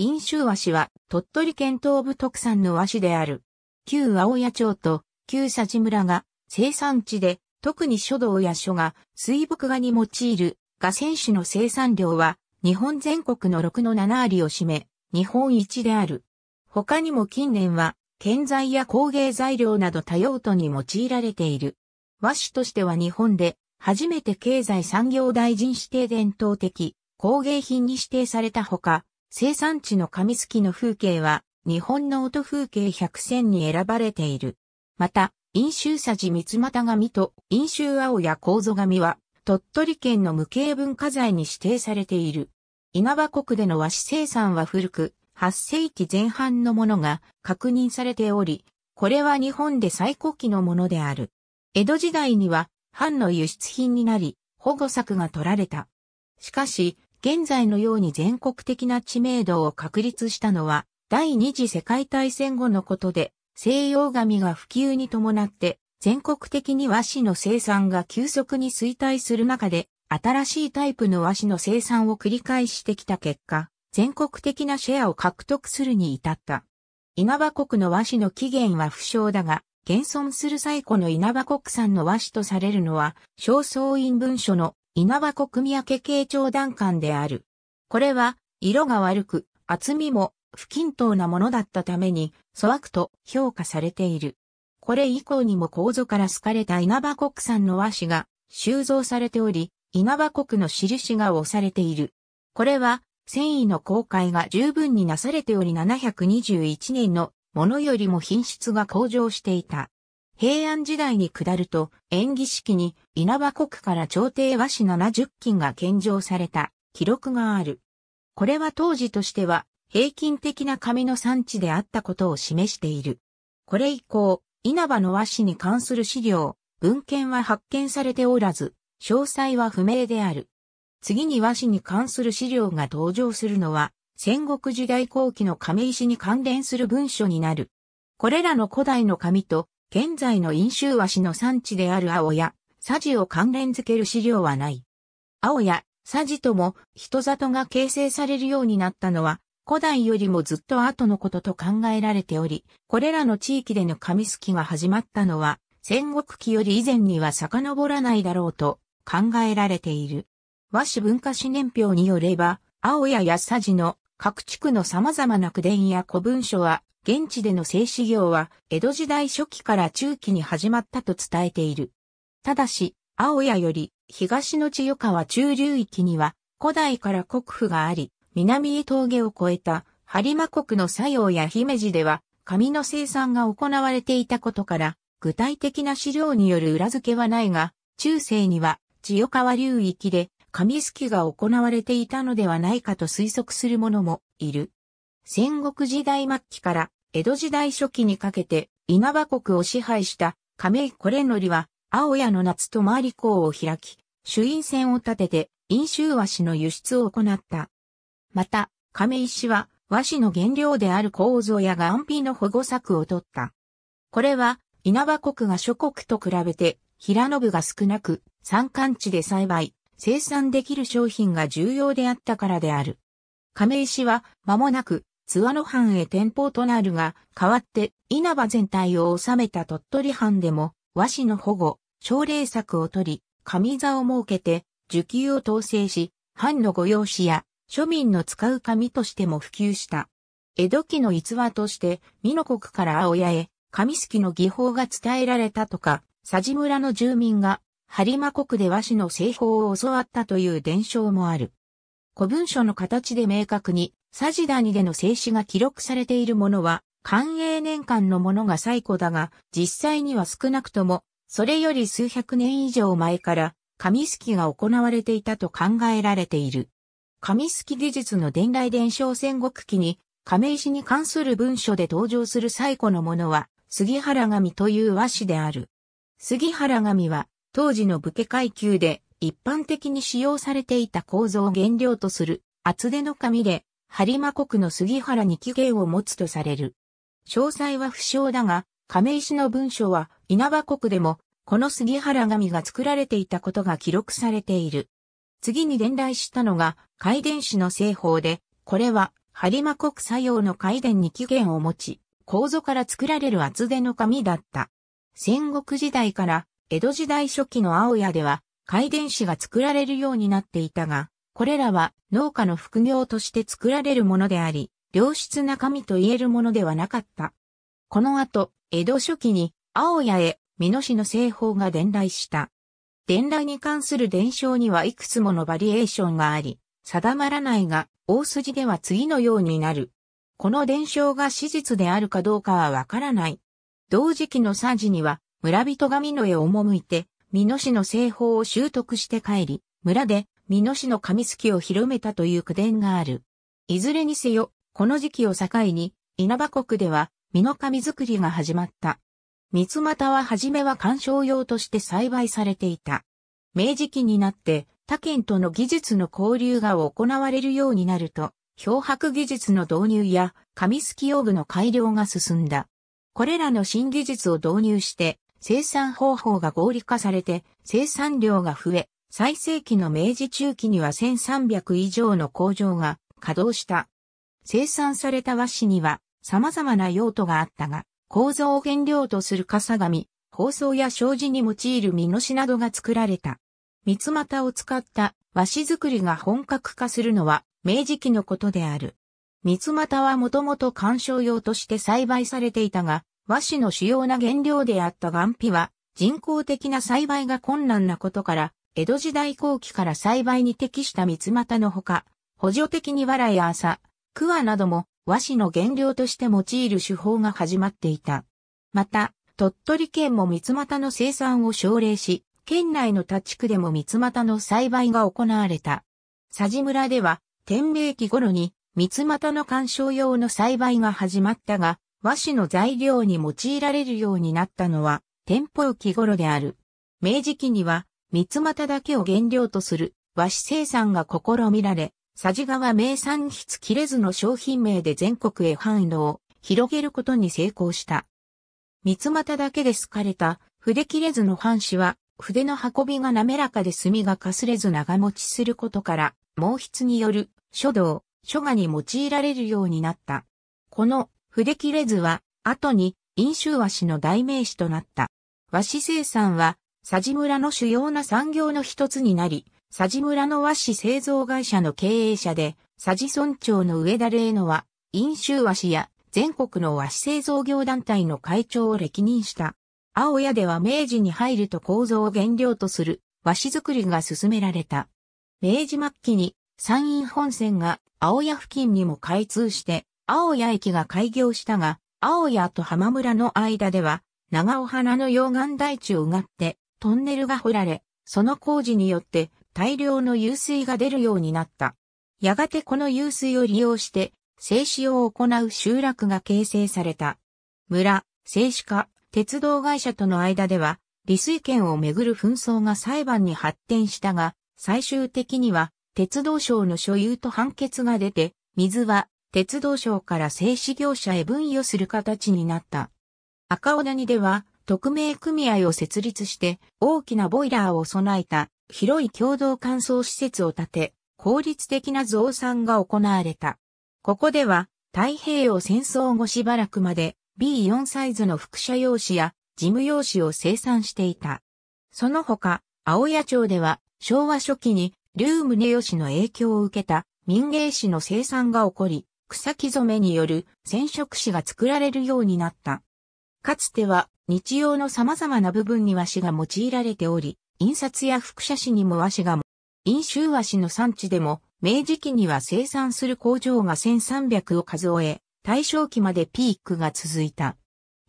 飲酒和紙は鳥取県東部特産の和紙である。旧青谷町と旧佐治村が生産地で、特に書道や書が水墨画に用いる画選手の生産量は日本全国の6の7割を占め、日本一である。他にも近年は建材や工芸材料など多用途に用いられている。和紙としては日本で初めて経済産業大臣指定伝統的工芸品に指定されたほか、生産地の紙付きの風景は、日本の音風景100選に選ばれている。また、陰州さじ三股紙と陰州青や構造紙は、鳥取県の無形文化財に指定されている。稲葉国での和紙生産は古く、8世紀前半のものが確認されており、これは日本で最古期のものである。江戸時代には、藩の輸出品になり、保護策が取られた。しかし、現在のように全国的な知名度を確立したのは、第二次世界大戦後のことで、西洋紙が普及に伴って、全国的に和紙の生産が急速に衰退する中で、新しいタイプの和紙の生産を繰り返してきた結果、全国的なシェアを獲得するに至った。稲葉国の和紙の起源は不詳だが、現存する最古の稲葉国産の和紙とされるのは、正倉院文書の稲葉国三宅慶長団館である。これは、色が悪く、厚みも不均等なものだったために、粗悪と評価されている。これ以降にも構造から好かれた稲葉国産の和紙が収蔵されており、稲葉国の印が押されている。これは、繊維の公開が十分になされており721年のものよりも品質が向上していた。平安時代に下ると、演技式に稲葉国から朝廷和紙70金が献上された記録がある。これは当時としては平均的な紙の産地であったことを示している。これ以降、稲葉の和紙に関する資料、文献は発見されておらず、詳細は不明である。次に和紙に関する資料が登場するのは、戦国時代後期の亀石に関連する文書になる。これらの古代の紙と、現在の飲酒和紙の産地である青や佐治を関連づける資料はない。青や佐治とも人里が形成されるようになったのは、古代よりもずっと後のことと考えられており、これらの地域での紙すきが始まったのは、戦国期より以前には遡らないだろうと考えられている。和紙文化史年表によれば、青谷や佐治の各地区の様々な区伝や古文書は、現地での製紙業は江戸時代初期から中期に始まったと伝えている。ただし、青谷より東の千代川中流域には古代から国府があり、南へ峠を越えた播磨国の作用や姫路では紙の生産が行われていたことから、具体的な資料による裏付けはないが、中世には千代川流域で紙すきが行われていたのではないかと推測する者もいる。戦国時代末期から江戸時代初期にかけて稲葉国を支配した亀井コれのりは青谷の夏と回り港を開き、主院船を立てて、飲酒和紙の輸出を行った。また、亀石は和紙の原料である構造や岩皮の保護策を取った。これは、稲葉国が諸国と比べて、平信が少なく、山間地で栽培、生産できる商品が重要であったからである。亀石は、間もなく、津和野藩へ店舗となるが、代わって、稲葉全体を治めた鳥取藩でも、和紙の保護、奨励策を取り、紙座を設けて、受給を統制し、藩の御用紙や庶民の使う紙としても普及した。江戸期の逸話として、美濃国から青屋へ、紙すきの技法が伝えられたとか、佐治村の住民が、播磨国で和紙の製法を教わったという伝承もある。古文書の形で明確に、佐治谷での静止が記録されているものは、寛永年間のものが最古だが、実際には少なくとも、それより数百年以上前から、紙すきが行われていたと考えられている。紙すき技術の伝来伝承戦国記に、亀石に関する文書で登場する最古のものは、杉原紙という和紙である。杉原紙は、当時の武家階級で、一般的に使用されていた構造を原料とする、厚手の紙で、播磨国の杉原に起源を持つとされる。詳細は不詳だが、亀石の文書は稲葉国でも、この杉原紙が作られていたことが記録されている。次に伝来したのが、海伝史の製法で、これは、播磨国作用の海伝に起源を持ち、構造から作られる厚手の紙だった。戦国時代から江戸時代初期の青屋では、海伝紙が作られるようになっていたが、これらは農家の副業として作られるものであり、良質な神と言えるものではなかった。この後、江戸初期に、青谷へ、美濃市の製法が伝来した。伝来に関する伝承にはいくつものバリエーションがあり、定まらないが、大筋では次のようになる。この伝承が史実であるかどうかはわからない。同時期のサジには、村人が美濃へ赴いて、美濃市の製法を習得して帰り、村で美濃市の紙すきを広めたという句伝がある。いずれにせよ、この時期を境に、稲葉国では、身の神作りが始まった。三つ股は初めは観賞用として栽培されていた。明治期になって、他県との技術の交流が行われるようになると、漂白技術の導入や、紙すき用具の改良が進んだ。これらの新技術を導入して、生産方法が合理化されて、生産量が増え、最盛期の明治中期には1300以上の工場が稼働した。生産された和紙には様々な用途があったが、構造を原料とする笠紙、包装や障子に用いる身のしなどが作られた。三つ股を使った和紙作りが本格化するのは明治期のことである。三つ股はもともと観賞用として栽培されていたが、和紙の主要な原料であった岩皮は人工的な栽培が困難なことから、江戸時代後期から栽培に適した三つ股のほか、補助的に藁や麻、桑なども和紙の原料として用いる手法が始まっていた。また、鳥取県も三股の生産を奨励し、県内の他地区でも三股の栽培が行われた。佐治村では、天明期頃に三股の干渉用の栽培が始まったが、和紙の材料に用いられるようになったのは、天保期頃である。明治期には、三股だけを原料とする和紙生産が試みられ、佐治川名産筆切れ図の商品名で全国へ販路を広げることに成功した。三股だけで好かれた筆切れ図の藩紙は筆の運びが滑らかで墨がかすれず長持ちすることから毛筆による書道、書画に用いられるようになった。この筆切れ図は後に飲酒和紙の代名詞となった。和紙生産は佐治村の主要な産業の一つになり、佐治村の和紙製造会社の経営者で、佐治村長の上田玲乃は、飲酒和紙や全国の和紙製造業団体の会長を歴任した。青谷では明治に入ると構造を原料とする和紙作りが進められた。明治末期に山陰本線が青谷付近にも開通して、青谷駅が開業したが、青谷と浜村の間では、長尾花の溶岩台地をうがって、トンネルが掘られ、その工事によって、大量の湧水が出るようになった。やがてこの湧水を利用して、静止を行う集落が形成された。村、静止化、鉄道会社との間では、利水権をめぐる紛争が裁判に発展したが、最終的には、鉄道省の所有と判決が出て、水は、鉄道省から製紙業者へ分与する形になった。赤尾谷では、特命組合を設立して、大きなボイラーを備えた広い共同乾燥施設を建て、効率的な増産が行われた。ここでは、太平洋戦争後しばらくまで B4 サイズの副写用紙や事務用紙を生産していた。その他、青谷町では昭和初期にムネヨ氏の影響を受けた民芸紙の生産が起こり、草木染めによる染色紙が作られるようになった。かつては日用の様々な部分に和紙が用いられており、印刷や副写紙にも和紙がも、飲酒和紙の産地でも、明治期には生産する工場が1300を数え、大正期までピークが続いた。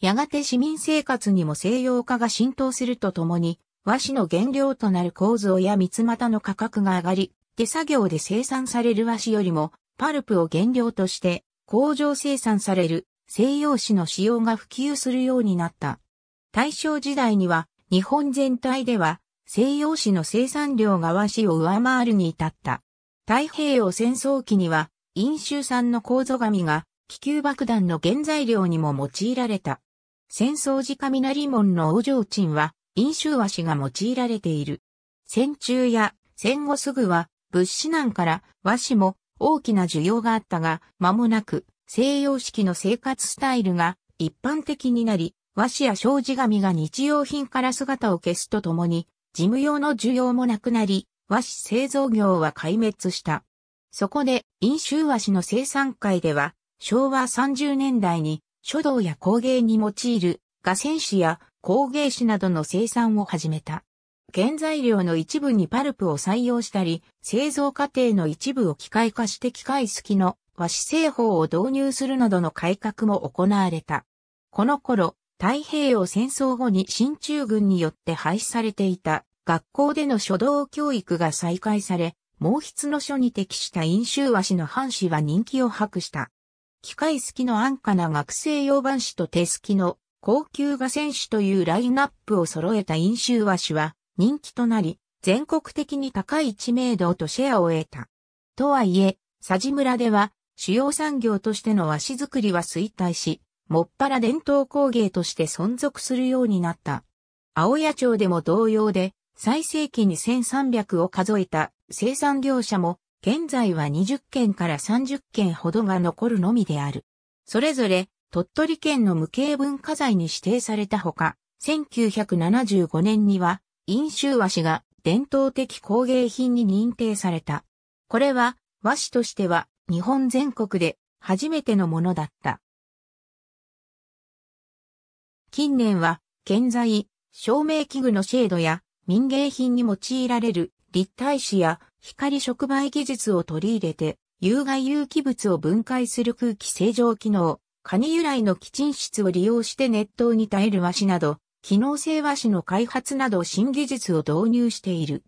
やがて市民生活にも西洋化が浸透するとともに、和紙の原料となる構造や三つ股の価格が上がり、手作業で生産される和紙よりも、パルプを原料として工場生産される西洋紙の使用が普及するようになった。大正時代には日本全体では西洋紙の生産量が和紙を上回るに至った。太平洋戦争期には、飲酒産の構造紙が気球爆弾の原材料にも用いられた。戦争時雷門の王城鎮は、飲酒和紙が用いられている。戦中や戦後すぐは、物資難から和紙も大きな需要があったが、間もなく西洋式の生活スタイルが一般的になり、和紙や障子紙が日用品から姿を消すとともに、事務用の需要もなくなり、和紙製造業は壊滅した。そこで、飲酒和紙の生産会では、昭和30年代に書道や工芸に用いる画線紙や工芸紙などの生産を始めた。原材料の一部にパルプを採用したり、製造過程の一部を機械化して機械式の和紙製法を導入するなどの改革も行われた。この頃、太平洋戦争後に進駐軍によって廃止されていた学校での書道教育が再開され、毛筆の書に適した飲酒和紙の藩紙は人気を博した。機械好きの安価な学生用版紙と手好きの高級画選手というラインナップを揃えた飲酒和紙は人気となり、全国的に高い知名度とシェアを得た。とはいえ、佐治村では主要産業としての和紙作りは衰退し、もっぱら伝統工芸として存続するようになった。青谷町でも同様で、最盛期に1300を数えた生産業者も、現在は20件から30件ほどが残るのみである。それぞれ、鳥取県の無形文化財に指定されたほか、1975年には、飲酒和紙が伝統的工芸品に認定された。これは、和紙としては、日本全国で初めてのものだった。近年は、建材、照明器具のシェードや民芸品に用いられる立体紙や光触媒技術を取り入れて、有害有機物を分解する空気清浄機能、カニ由来の基ン室を利用して熱湯に耐える和紙など、機能性和紙の開発など新技術を導入している。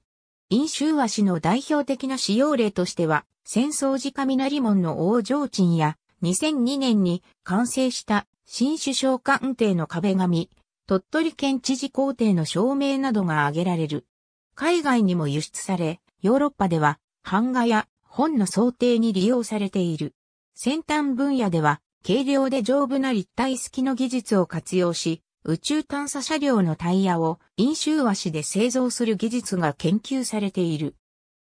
飲酒和紙の代表的な使用例としては、戦争時雷門の大上鎮や、2002年に完成した新首相官邸の壁紙、鳥取県知事公邸の照明などが挙げられる。海外にも輸出され、ヨーロッパでは版画や本の想定に利用されている。先端分野では、軽量で丈夫な立体式の技術を活用し、宇宙探査車両のタイヤを飲酒和紙で製造する技術が研究されている。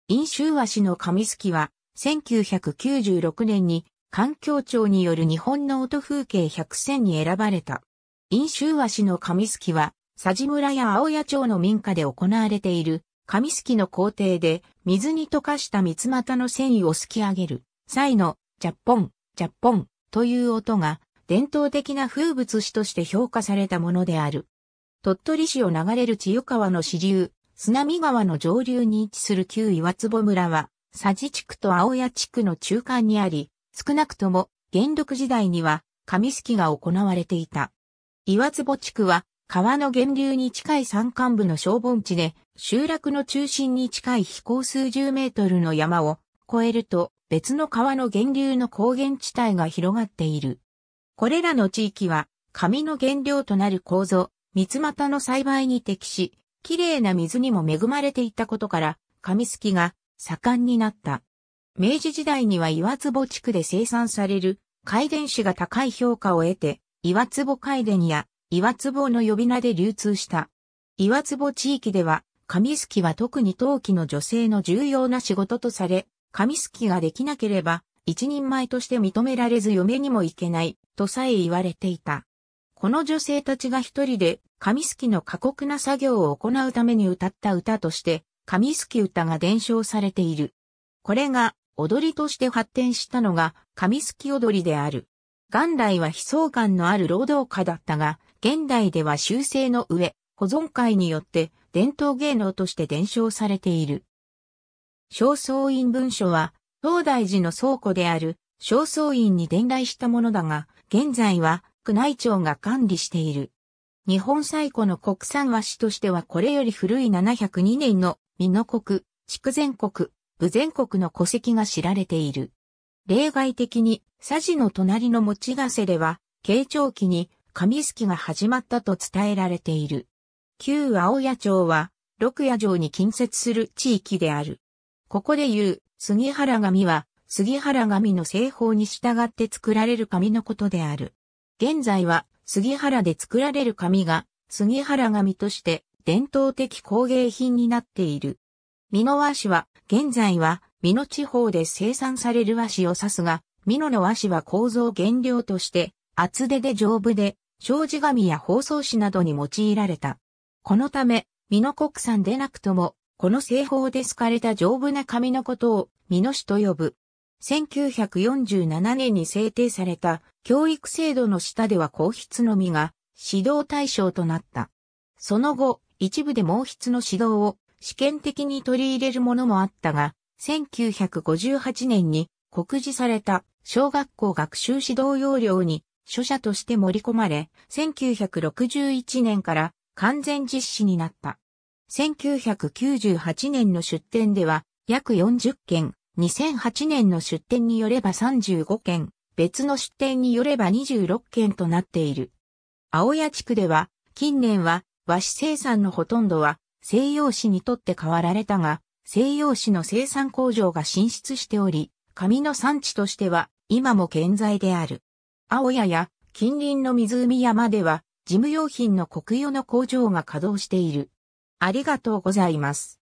飲酒和紙の紙すきは、1996年に環境庁による日本の音風景100選に選ばれた。飲酒和紙の紙すきは、佐治村や青谷町の民家で行われている、紙すきの工程で、水に溶かした三つ股の繊維をすき上げる、際の、ジャッポン、ジャッポンという音が、伝統的な風物詩として評価されたものである。鳥取市を流れる千代川の支流、津波川の上流に位置する旧岩坪村は、佐治地区と青谷地区の中間にあり、少なくとも、元禄時代には、紙すきが行われていた。岩坪地区は、川の源流に近い山間部の小盆地で、集落の中心に近い飛行数十メートルの山を越えると、別の川の源流の高原地帯が広がっている。これらの地域は、紙の原料となる構造、三つ股の栽培に適し、綺麗な水にも恵まれていたことから、紙すきが盛んになった。明治時代には岩坪地区で生産される海電子が高い評価を得て、岩坪海電や岩坪の呼び名で流通した。岩坪地域では、紙すきは特に陶器の女性の重要な仕事とされ、紙すきができなければ、一人前として認められず嫁にも行けない、とさえ言われていた。この女性たちが一人で、紙すきの過酷な作業を行うために歌った歌として、紙すき歌が伝承されている。これが踊りとして発展したのが、紙すき踊りである。元来は悲壮感のある労働家だったが、現代では修正の上、保存会によって伝統芸能として伝承されている。正倉院文書は、東大寺の倉庫である正倉院に伝来したものだが、現在は宮内庁が管理している。日本最古の国産和紙としてはこれより古い702年の美濃国、筑前国、部全国の戸籍が知られている。例外的に、佐治の隣の持ちヶ瀬では、慶長期に神すきが始まったと伝えられている。旧青谷町は、六谷城に近接する地域である。ここで言う、杉原紙は、杉原紙の製法に従って作られる紙のことである。現在は、杉原で作られる紙が、杉原紙として、伝統的工芸品になっている。美濃和紙は、現在は、美濃地方で生産される和紙を指すが、美濃の和紙は構造原料として、厚手で丈夫で、障子紙や包装紙などに用いられた。このため、美濃国産でなくとも、この製法で好かれた丈夫な紙のことを、美濃紙と呼ぶ。1947年に制定された教育制度の下では皇筆のみが指導対象となった。その後、一部で毛筆の指導を試験的に取り入れるものもあったが、1958年に告示された小学校学習指導要領に書者として盛り込まれ、1961年から完全実施になった。1998年の出展では約40件、2008年の出展によれば35件、別の出展によれば26件となっている。青谷地区では、近年は和紙生産のほとんどは西洋紙にとって変わられたが、西洋紙の生産工場が進出しており、紙の産地としては今も健在である。青谷や近隣の湖山では事務用品の国用の工場が稼働している。ありがとうございます。